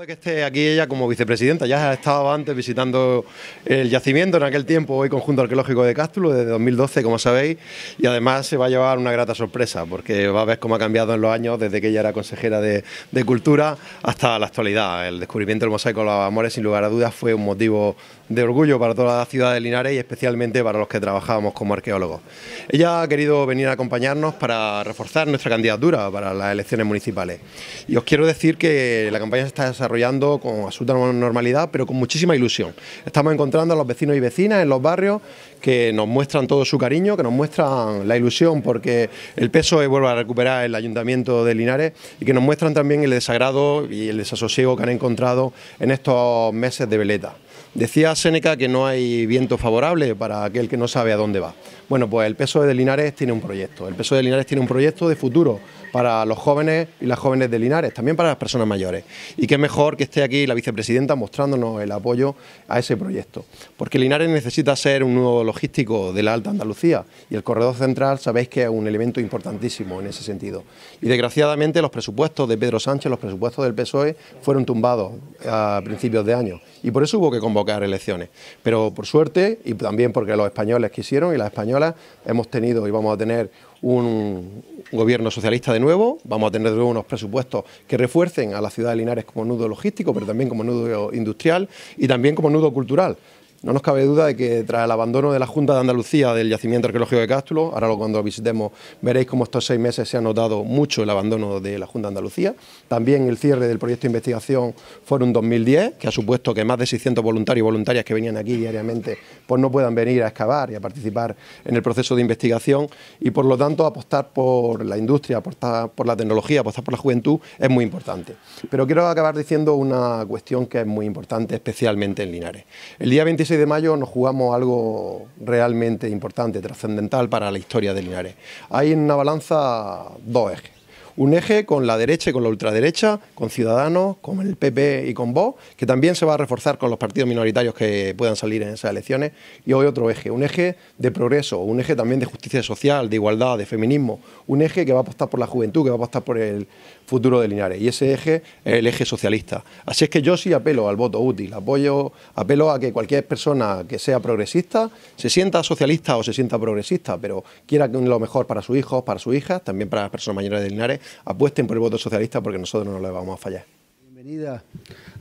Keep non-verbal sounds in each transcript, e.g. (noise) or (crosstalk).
de que esté aquí ella como vicepresidenta. Ya estaba antes visitando el yacimiento en aquel tiempo, hoy Conjunto Arqueológico de Cástulo, desde 2012, como sabéis, y además se va a llevar una grata sorpresa, porque va a ver cómo ha cambiado en los años desde que ella era consejera de, Cultura hasta la actualidad. El descubrimiento del mosaico de los amores, sin lugar a dudas, fue un motivo de orgullo para toda la ciudad de Linares y especialmente para los que trabajábamos como arqueólogos. Ella ha querido venir a acompañarnos para reforzar nuestra candidatura para las elecciones municipales. Y os quiero decir que la campaña está desarrollando con absoluta normalidad, pero con muchísima ilusión. Estamos encontrando a los vecinos y vecinas en los barrios que nos muestran todo su cariño, que nos muestran la ilusión porque el PSOE vuelve a recuperar el Ayuntamiento de Linares y que nos muestran también el desagrado y el desasosiego que han encontrado en estos meses de veleta. Decía Seneca que no hay viento favorable para aquel que no sabe a dónde va. Bueno, pues el PSOE de Linares tiene un proyecto. El PSOE de Linares tiene un proyecto de futuro para los jóvenes y las jóvenes de Linares, también para las personas mayores. Y qué mejor que esté aquí la vicepresidenta mostrándonos el apoyo a ese proyecto. Porque Linares necesita ser un nudo logístico de la Alta Andalucía y el corredor central sabéis que es un elemento importantísimo en ese sentido. Y desgraciadamente los presupuestos de Pedro Sánchez, los presupuestos del PSOE fueron tumbados a principios de año y por eso hubo que convocar elecciones. Pero por suerte y también porque los españoles quisieron y las españolas hemos tenido y vamos a tener un gobierno socialista de nuevo, vamos a tener de nuevo unos presupuestos que refuercen a la ciudad de Linares como nudo logístico, pero también como nudo industrial y también como nudo cultural. No nos cabe duda de que tras el abandono de la Junta de Andalucía del yacimiento arqueológico de Cástulo, ahora cuando visitemos veréis cómo estos seis meses se ha notado mucho el abandono de la Junta de Andalucía, también el cierre del proyecto de investigación Forum 2010, que ha supuesto que más de 600 voluntarios y voluntarias que venían aquí diariamente pues no puedan venir a excavar y a participar en el proceso de investigación y por lo tanto apostar por la industria, apostar por la tecnología, apostar por la juventud es muy importante. Pero quiero acabar diciendo una cuestión que es muy importante especialmente en Linares. El día 26 de mayo nos jugamos algo realmente importante, trascendental para la historia de Linares. Hay en una balanza dos ejes. Un eje con la derecha y con la ultraderecha, con Ciudadanos, con el PP y con Vox, que también se va a reforzar con los partidos minoritarios que puedan salir en esas elecciones. Y hoy otro eje, un eje de progreso, un eje también de justicia social, de igualdad, de feminismo, un eje que va a apostar por la juventud, que va a apostar por el, futuro de Linares. Y ese eje es el eje socialista. Así es que yo sí apelo al voto útil, apoyo, apelo a que cualquier persona que sea progresista, se sienta socialista o se sienta progresista, pero quiera lo mejor para sus hijos, para sus hijas, también para las personas mayores de Linares, apuesten por el voto socialista porque nosotros no le vamos a fallar. Bienvenida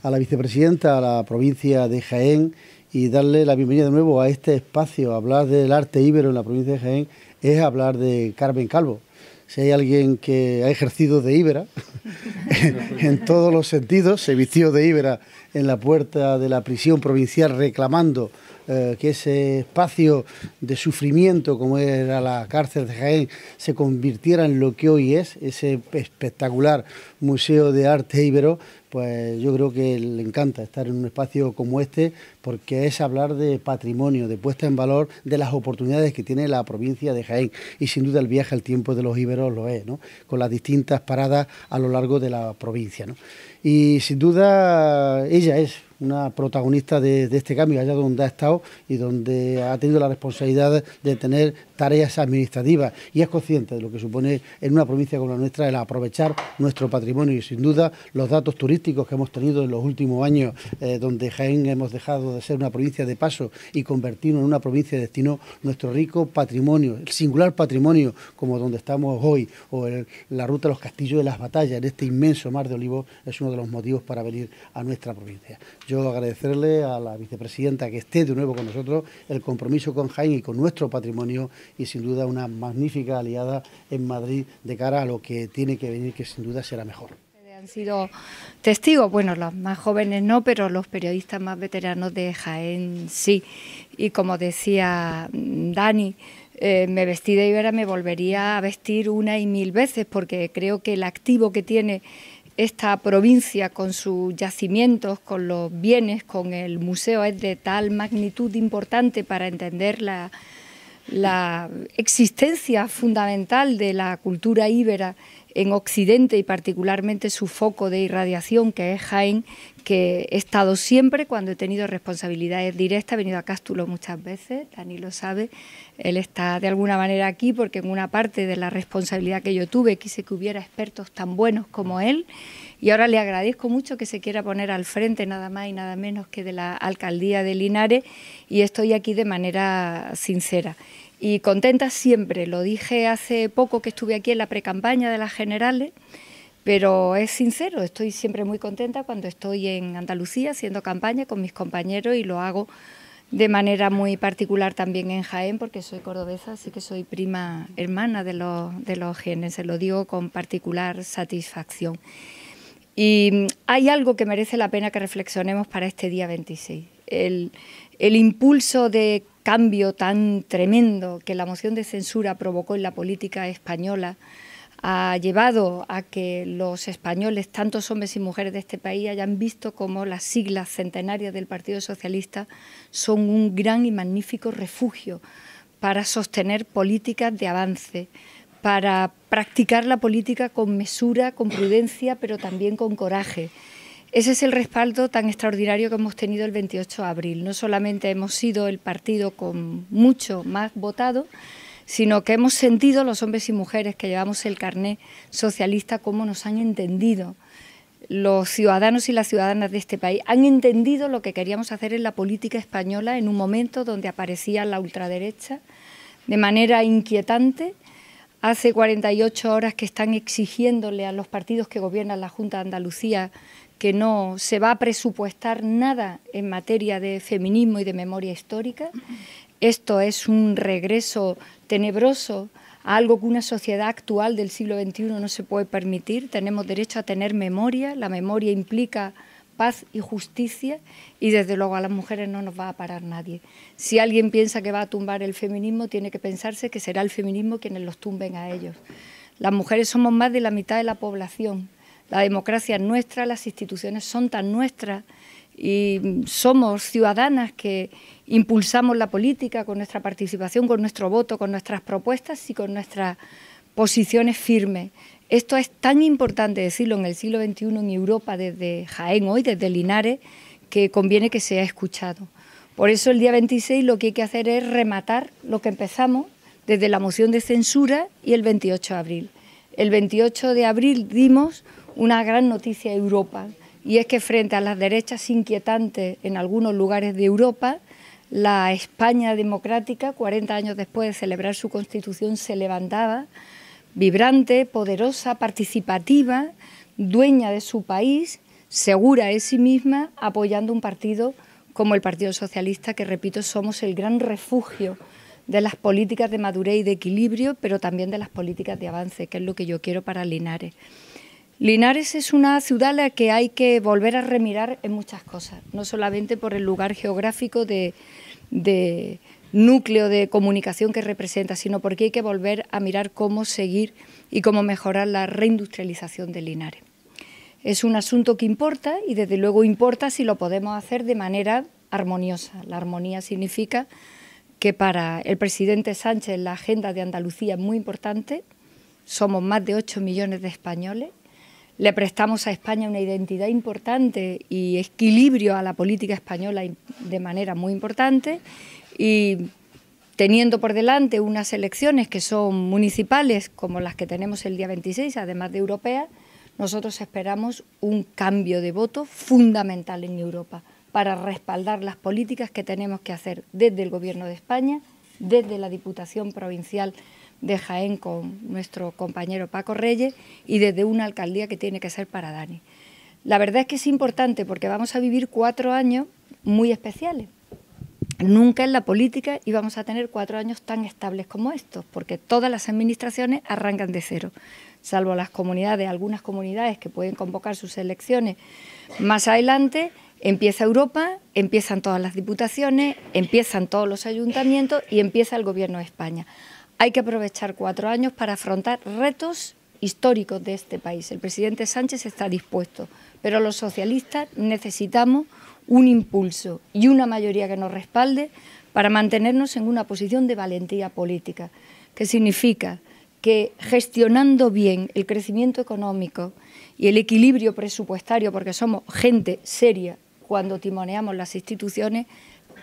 a la vicepresidenta, a la provincia de Jaén y darle la bienvenida de nuevo a este espacio. Hablar del arte íbero en la provincia de Jaén es hablar de Carmen Calvo si hay alguien que ha ejercido de Ibera (laughs) en todos los sentidos, se vistió de Ibera en la puerta de la prisión provincial reclamando eh, que ese espacio de sufrimiento como era la cárcel de Jaén se convirtiera en lo que hoy es, ese espectacular Museo de Arte Ibero pues yo creo que le encanta estar en un espacio como este porque es hablar de patrimonio, de puesta en valor de las oportunidades que tiene la provincia de Jaén y sin duda el viaje al tiempo de los íberos lo es, ¿no? con las distintas paradas a lo largo de la provincia y sin duda ella es una protagonista de, este cambio, allá donde ha estado y donde ha tenido la responsabilidad de tener tareas administrativas y es consciente de lo que supone en una provincia como la nuestra el aprovechar nuestro patrimonio y sin duda los datos turísticos que hemos tenido en los últimos años, eh, donde Jaén hemos dejado de ser una provincia de paso y convertirnos en una provincia de destino, nuestro rico patrimonio, el singular patrimonio como donde estamos hoy o la ruta de los castillos de las batallas en este inmenso mar de olivos es uno de los motivos para venir a nuestra provincia. Yo agradecerle a la vicepresidenta que esté de nuevo con nosotros el compromiso con Jaén y con nuestro patrimonio y sin duda una magnífica aliada en Madrid de cara a lo que tiene que venir, que sin duda será mejor han sido testigos, bueno, los más jóvenes no, pero los periodistas más veteranos de Jaén sí. Y como decía Dani, eh, me vestí de Ibera, me volvería a vestir una y mil veces, porque creo que el activo que tiene esta provincia con sus yacimientos, con los bienes, con el museo, es de tal magnitud importante para entender la, existencia fundamental de la cultura íbera en Occidente y particularmente su foco de irradiación, que es Jaén, que he estado siempre cuando he tenido responsabilidades directas, he venido a Cástulo muchas veces, Dani lo sabe, él está de alguna manera aquí porque en una parte de la responsabilidad que yo tuve quise que hubiera expertos tan buenos como él y ahora le agradezco mucho que se quiera poner al frente nada más y nada menos que de la alcaldía de Linares y estoy aquí de manera sincera y contenta siempre. Lo dije hace poco que estuve aquí en la precampaña de las generales, pero es sincero, estoy siempre muy contenta cuando estoy en Andalucía haciendo campaña con mis compañeros y lo hago de manera muy particular también en Jaén, porque soy cordobesa, así que soy prima hermana de los, de los genes, se lo digo con particular satisfacción. Y mm, hay algo que merece la pena que reflexionemos para este día 26. El, el impulso de cambio tan tremendo que la moción de censura provocó en la política española ha llevado a que los españoles, tantos hombres y mujeres de este país, hayan visto cómo las siglas centenarias del Partido Socialista son un gran y magnífico refugio para sostener políticas de avance, para practicar la política con mesura, con prudencia, pero también con coraje. Ese es el respaldo tan extraordinario que hemos tenido el 28 de abril. No solamente hemos sido el partido con mucho más votado, sino que hemos sentido los hombres y mujeres que llevamos el carné socialista cómo nos han entendido. Los ciudadanos y las ciudadanas de este país han entendido lo que queríamos hacer en la política española en un momento donde aparecía la ultraderecha de manera inquietante. Hace 48 horas que están exigiéndole a los partidos que gobiernan la Junta de Andalucía que no se va a presupuestar nada en materia de feminismo y de memoria histórica. Esto es un regreso tenebroso a algo que una sociedad actual del siglo XXI no se puede permitir. Tenemos derecho a tener memoria, la memoria implica paz y justicia y desde luego a las mujeres no nos va a parar nadie. Si alguien piensa que va a tumbar el feminismo, tiene que pensarse que será el feminismo quienes los tumben a ellos. Las mujeres somos más de la mitad de la población la democracia es nuestra, las instituciones son tan nuestras y somos ciudadanas que impulsamos la política con nuestra participación, con nuestro voto, con nuestras propuestas y con nuestras posiciones firmes. Esto es tan importante decirlo en el siglo XXI en Europa desde Jaén hoy, desde Linares, que conviene que sea escuchado. Por eso el día 26 lo que hay que hacer es rematar lo que empezamos desde la moción de censura y el 28 de abril. El 28 de abril dimos una gran noticia a Europa y es que frente a las derechas inquietantes en algunos lugares de Europa, la España democrática, 40 años después de celebrar su constitución, se levantaba vibrante, poderosa, participativa, dueña de su país, segura de sí misma, apoyando un partido como el Partido Socialista, que repito, somos el gran refugio de las políticas de madurez y de equilibrio, pero también de las políticas de avance, que es lo que yo quiero para Linares. Linares es una ciudad a la que hay que volver a remirar en muchas cosas, no solamente por el lugar geográfico de, núcleo de comunicación que representa, sino porque hay que volver a mirar cómo seguir y cómo mejorar la reindustrialización de Linares. Es un asunto que importa y desde luego importa si lo podemos hacer de manera armoniosa. La armonía significa que para el presidente Sánchez la agenda de Andalucía es muy importante, somos más de 8 millones de españoles le prestamos a España una identidad importante y equilibrio a la política española de manera muy importante y teniendo por delante unas elecciones que son municipales como las que tenemos el día 26, además de europeas, nosotros esperamos un cambio de voto fundamental en Europa para respaldar las políticas que tenemos que hacer desde el Gobierno de España, desde la Diputación Provincial de Jaén con nuestro compañero Paco Reyes y desde una alcaldía que tiene que ser para Dani. La verdad es que es importante porque vamos a vivir cuatro años muy especiales. Nunca en la política íbamos a tener cuatro años tan estables como estos, porque todas las administraciones arrancan de cero, salvo las comunidades, algunas comunidades que pueden convocar sus elecciones más adelante. Empieza Europa, empiezan todas las diputaciones, empiezan todos los ayuntamientos y empieza el Gobierno de España. Hay que aprovechar cuatro años para afrontar retos históricos de este país. El presidente Sánchez está dispuesto, pero los socialistas necesitamos un impulso y una mayoría que nos respalde para mantenernos en una posición de valentía política, que significa que gestionando bien el crecimiento económico y el equilibrio presupuestario, porque somos gente seria cuando timoneamos las instituciones,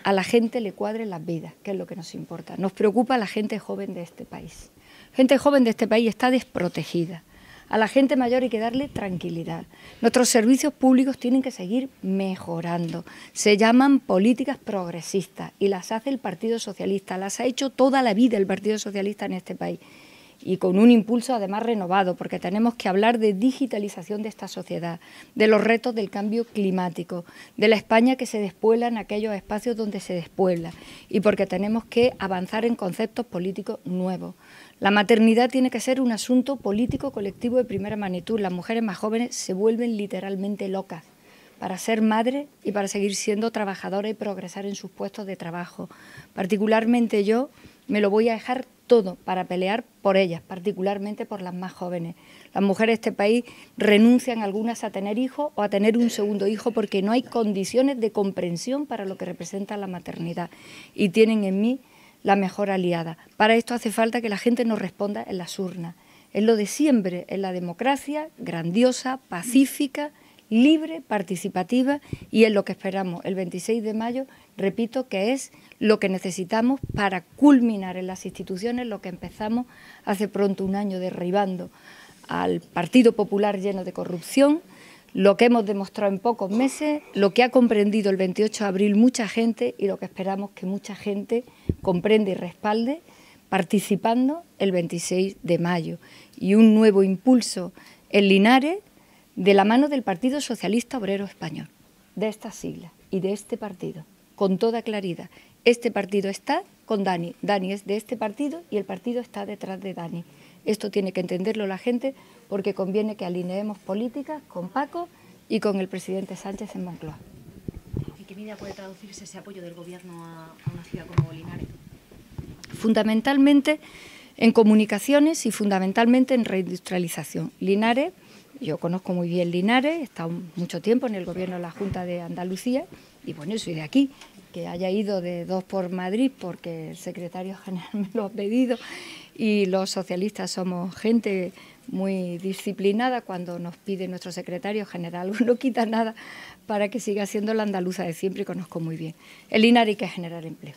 a la gente le cuadre las vidas, que es lo que nos importa. Nos preocupa la gente joven de este país. Gente joven de este país está desprotegida. A la gente mayor hay que darle tranquilidad. Nuestros servicios públicos tienen que seguir mejorando. Se llaman políticas progresistas y las hace el Partido Socialista, las ha hecho toda la vida el Partido Socialista en este país y con un impulso además renovado, porque tenemos que hablar de digitalización de esta sociedad, de los retos del cambio climático, de la España que se despuebla en aquellos espacios donde se despuebla y porque tenemos que avanzar en conceptos políticos nuevos. La maternidad tiene que ser un asunto político colectivo de primera magnitud. Las mujeres más jóvenes se vuelven literalmente locas para ser madre y para seguir siendo trabajadoras y progresar en sus puestos de trabajo. Particularmente yo, me lo voy a dejar todo para pelear por ellas, particularmente por las más jóvenes. Las mujeres de este país renuncian algunas a tener hijos o a tener un segundo hijo porque no hay condiciones de comprensión para lo que representa la maternidad y tienen en mí la mejor aliada. Para esto hace falta que la gente nos responda en las urnas. Es lo de siempre, es la democracia grandiosa, pacífica, libre, participativa y es lo que esperamos el 26 de mayo repito, que es lo que necesitamos para culminar en las instituciones lo que empezamos hace pronto un año derribando al Partido Popular lleno de corrupción, lo que hemos demostrado en pocos meses, lo que ha comprendido el 28 de abril mucha gente y lo que esperamos que mucha gente comprenda y respalde participando el 26 de mayo. Y un nuevo impulso en Linares de la mano del Partido Socialista Obrero Español, de esta sigla y de este partido con toda claridad. Este partido está con Dani, Dani es de este partido y el partido está detrás de Dani. Esto tiene que entenderlo la gente porque conviene que alineemos políticas con Paco y con el presidente Sánchez en Moncloa. ¿En qué medida puede traducirse ese apoyo del gobierno a, una ciudad como Linares? Fundamentalmente en comunicaciones y fundamentalmente en reindustrialización. Linares, yo conozco muy bien Linares, he estado mucho tiempo en el gobierno de la Junta de Andalucía y bueno, soy de aquí, que haya ido de dos por Madrid porque el secretario general (laughs) me lo ha pedido y los socialistas somos gente muy disciplinada cuando nos pide nuestro secretario general, (laughs) no quita nada para que siga siendo la andaluza de siempre y conozco muy bien. El INAR hay que generar empleo.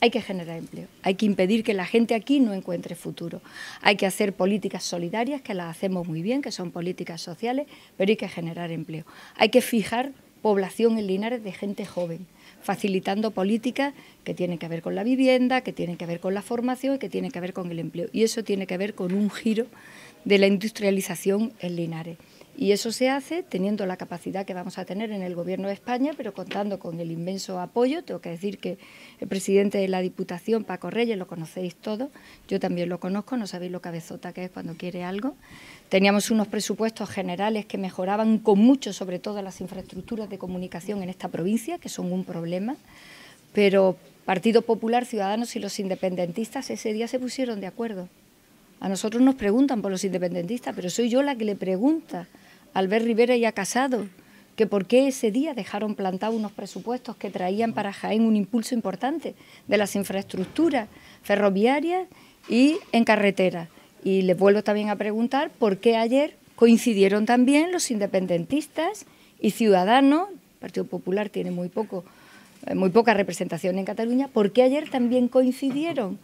Hay que generar empleo, hay que impedir que la gente aquí no encuentre futuro. Hay que hacer políticas solidarias, que las hacemos muy bien, que son políticas sociales, pero hay que generar empleo. Hay que fijar población en Linares de gente joven, facilitando políticas que tienen que ver con la vivienda, que tienen que ver con la formación y que tienen que ver con el empleo. Y eso tiene que ver con un giro de la industrialización en Linares. Y eso se hace teniendo la capacidad que vamos a tener en el Gobierno de España, pero contando con el inmenso apoyo. Tengo que decir que el presidente de la Diputación, Paco Reyes, lo conocéis todos, yo también lo conozco, no sabéis lo cabezota que es cuando quiere algo. Teníamos unos presupuestos generales que mejoraban con mucho, sobre todo las infraestructuras de comunicación en esta provincia, que son un problema, pero Partido Popular, Ciudadanos y los independentistas ese día se pusieron de acuerdo. A nosotros nos preguntan por los independentistas, pero soy yo la que le pregunta Albert Rivera ya casado, que por qué ese día dejaron plantados unos presupuestos que traían para Jaén un impulso importante de las infraestructuras ferroviarias y en carretera. Y les vuelvo también a preguntar por qué ayer coincidieron también los independentistas y ciudadanos, el Partido Popular tiene muy poco eh, muy poca representación en Cataluña, por qué ayer también coincidieron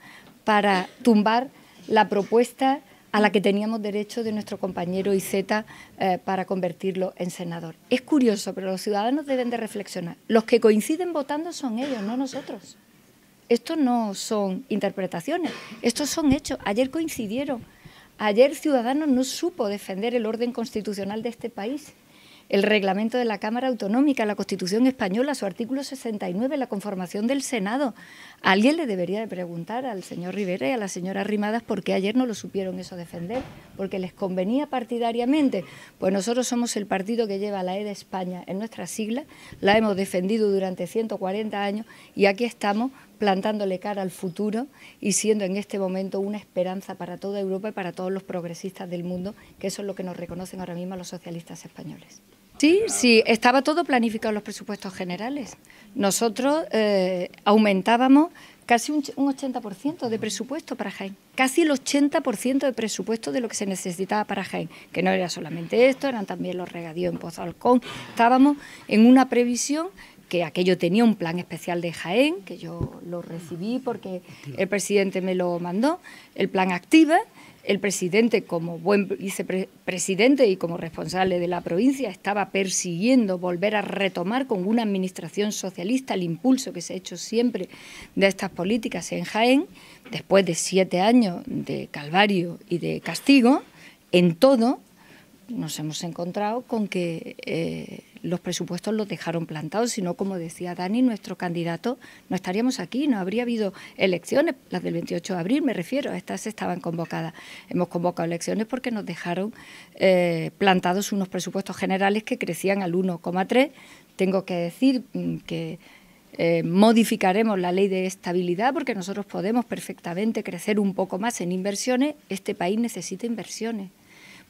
para tumbar la propuesta a la que teníamos derecho de nuestro compañero Iceta eh, para convertirlo en senador. Es curioso, pero los ciudadanos deben de reflexionar. Los que coinciden votando son ellos, no nosotros. esto no son interpretaciones, estos son hechos. Ayer coincidieron. Ayer Ciudadanos no supo defender el orden constitucional de este país el reglamento de la Cámara Autonómica, la Constitución Española, su artículo 69, la conformación del Senado. alguien le debería de preguntar al señor Rivera y a la señora Rimadas por qué ayer no lo supieron eso defender, porque les convenía partidariamente. Pues nosotros somos el partido que lleva la E de España en nuestra sigla, la hemos defendido durante 140 años y aquí estamos plantándole cara al futuro y siendo en este momento una esperanza para toda Europa y para todos los progresistas del mundo, que eso es lo que nos reconocen ahora mismo los socialistas españoles. Sí, sí, estaba todo planificado en los presupuestos generales. Nosotros eh, aumentábamos casi un, un 80% de presupuesto para Jaén, casi el 80% de presupuesto de lo que se necesitaba para Jaén, que no era solamente esto, eran también los regadíos en Alcón. Estábamos en una previsión que aquello tenía un plan especial de Jaén, que yo lo recibí porque el presidente me lo mandó, el plan Activa, el presidente, como buen vicepresidente y como responsable de la provincia, estaba persiguiendo volver a retomar con una administración socialista el impulso que se ha hecho siempre de estas políticas en Jaén, después de siete años de calvario y de castigo, en todo nos hemos encontrado con que... Eh, los presupuestos los dejaron plantados, sino como decía Dani, nuestro candidato, no estaríamos aquí, no habría habido elecciones, las del 28 de abril me refiero, estas estaban convocadas. Hemos convocado elecciones porque nos dejaron eh, plantados unos presupuestos generales que crecían al 1,3. Tengo que decir mm, que... Eh, modificaremos la ley de estabilidad porque nosotros podemos perfectamente crecer un poco más en inversiones. Este país necesita inversiones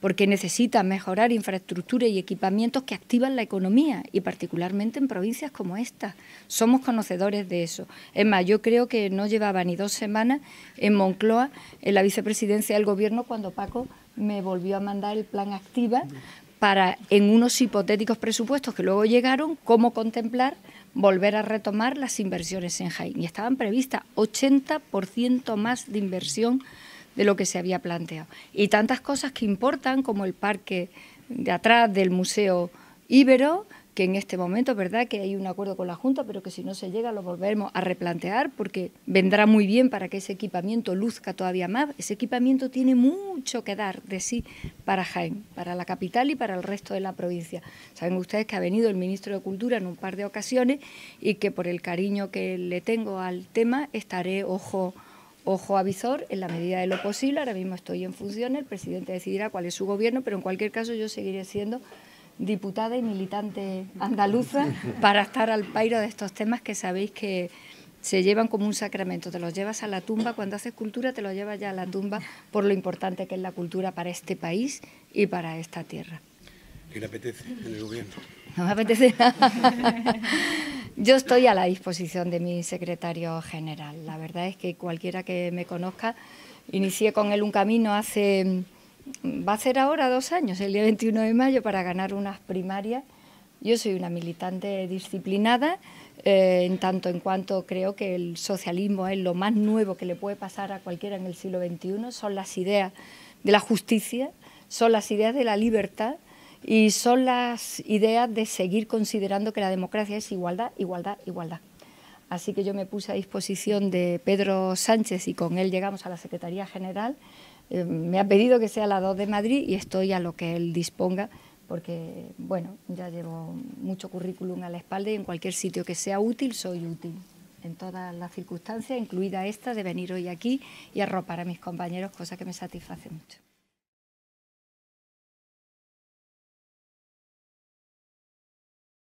porque necesita mejorar infraestructura y equipamientos que activan la economía y particularmente en provincias como esta. Somos conocedores de eso. Es más, yo creo que no llevaba ni dos semanas en Moncloa, en la vicepresidencia del Gobierno, cuando Paco me volvió a mandar el plan Activa para, en unos hipotéticos presupuestos que luego llegaron, cómo contemplar volver a retomar las inversiones en Jaén. Y estaban previstas 80% más de inversión de lo que se había planteado. Y tantas cosas que importan, como el parque de atrás del Museo Ibero, que en este momento, ¿verdad?, que hay un acuerdo con la Junta, pero que si no se llega lo volveremos a replantear porque vendrá muy bien para que ese equipamiento luzca todavía más. Ese equipamiento tiene mucho que dar de sí para Jaén, para la capital y para el resto de la provincia. Saben ustedes que ha venido el ministro de Cultura en un par de ocasiones y que por el cariño que le tengo al tema estaré ojo ojo a visor en la medida de lo posible. Ahora mismo estoy en funciones, el presidente decidirá cuál es su gobierno, pero en cualquier caso yo seguiré siendo diputada y militante andaluza (laughs) para estar al pairo de estos temas que sabéis que se llevan como un sacramento, te los llevas a la tumba, cuando haces cultura te los llevas ya a la tumba por lo importante que es la cultura para este país y para esta tierra. ¿Qué le apetece en el gobierno? No me apetece nada. (laughs) Yo estoy a la disposición de mi secretario general. La verdad es que cualquiera que me conozca, inicié con él un camino hace, mm, va a ser ahora dos años, el día 21 de mayo, para ganar unas primarias. Yo soy una militante disciplinada, eh, en tanto en cuanto creo que el socialismo es lo más nuevo que le puede pasar a cualquiera en el siglo XXI, son las ideas de la justicia, son las ideas de la libertad y son las ideas de seguir considerando que la democracia es igualdad, igualdad, igualdad. Así que yo me puse a disposición de Pedro Sánchez y con él llegamos a la Secretaría General. Eh, me ha pedido que sea la 2 de Madrid y estoy a lo que él disponga porque, bueno, ya llevo mucho currículum a la espalda y en cualquier sitio que sea útil soy útil en todas las circunstancias, incluida esta de venir hoy aquí y arropar a mis compañeros, cosa que me satisface mucho.